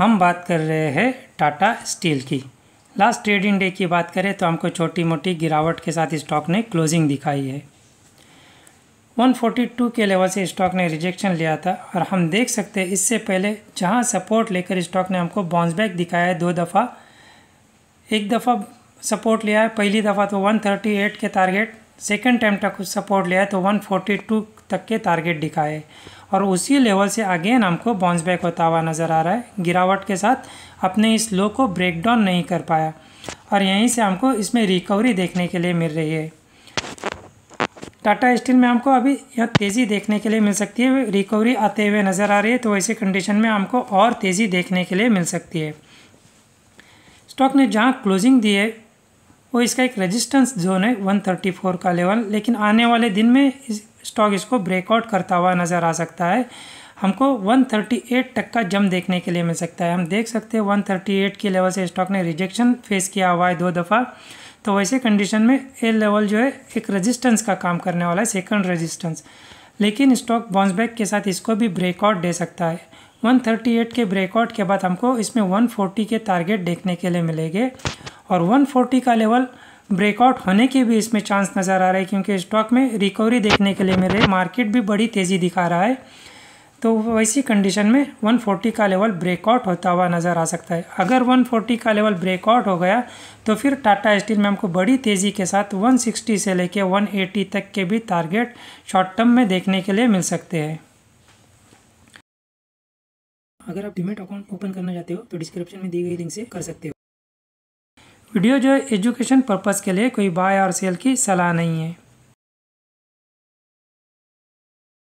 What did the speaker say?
हम बात कर रहे हैं टाटा स्टील की लास्ट ट्रेडिंग डे की बात करें तो हमको छोटी मोटी गिरावट के साथ स्टॉक ने क्लोजिंग दिखाई है 142 के लेवल से स्टॉक ने रिजेक्शन लिया था और हम देख सकते हैं इससे पहले जहां सपोर्ट लेकर स्टॉक ने हमको बाउंस बैक दिखाया है दो दफ़ा एक दफ़ा सपोर्ट लिया है पहली दफ़ा तो 138 के टारगेट सेकेंड टाइम तक सपोर्ट लिया है तो 142 तक के टारगेट दिखाए और उसी लेवल से अगेन हमको बाउंस बैक होता हुआ नज़र आ रहा है गिरावट के साथ अपने इस लो को ब्रेक डाउन नहीं कर पाया और यहीं से हमको इसमें रिकवरी देखने के लिए मिल रही है टाटा स्टील में हमको अभी यह तेज़ी देखने के लिए मिल सकती है रिकवरी आते हुए नज़र आ रही है तो ऐसे कंडीशन में हमको और तेज़ी देखने के लिए मिल सकती है स्टॉक ने जहाँ क्लोजिंग दी है वो इसका एक रेजिस्टेंस जोन है 134 का लेवल लेकिन आने वाले दिन में इस स्टॉक इसको ब्रेकआउट करता हुआ नज़र आ सकता है हमको 138 तक का जम देखने के लिए मिल सकता है हम देख सकते हैं 138 के लेवल से स्टॉक ने रिजेक्शन फेस किया हुआ है दो दफ़ा तो वैसे कंडीशन में ए लेवल जो है एक रेजिस्टेंस का काम करने वाला है सेकंड रेजिस्टेंस लेकिन स्टॉक बाउंस बैक के साथ इसको भी ब्रेकआउट दे सकता है 138 के ब्रेकआउट के बाद हमको इसमें 140 के टारगेट देखने के लिए मिलेंगे और 140 का लेवल ब्रेकआउट होने के भी इसमें चांस नज़र आ रहे हैं क्योंकि स्टॉक में रिकवरी देखने के लिए मिल रही है मार्केट भी बड़ी तेज़ी दिखा रहा है तो वैसी कंडीशन में 140 का लेवल ब्रेकआउट होता हुआ नज़र आ सकता है अगर 140 का लेवल ब्रेकआउट हो गया तो फिर टाटा स्टील में हमको बड़ी तेज़ी के साथ 160 से लेके 180 तक के भी टारगेट शॉर्ट टर्म में देखने के लिए मिल सकते हैं अगर आप डिमेट अकाउंट ओपन करना चाहते हो तो डिस्क्रिप्शन में दी गई लिंक से कर सकते हो वीडियो जो है एजुकेशन पर्पज़ के लिए कोई बाय और सेल की सलाह नहीं है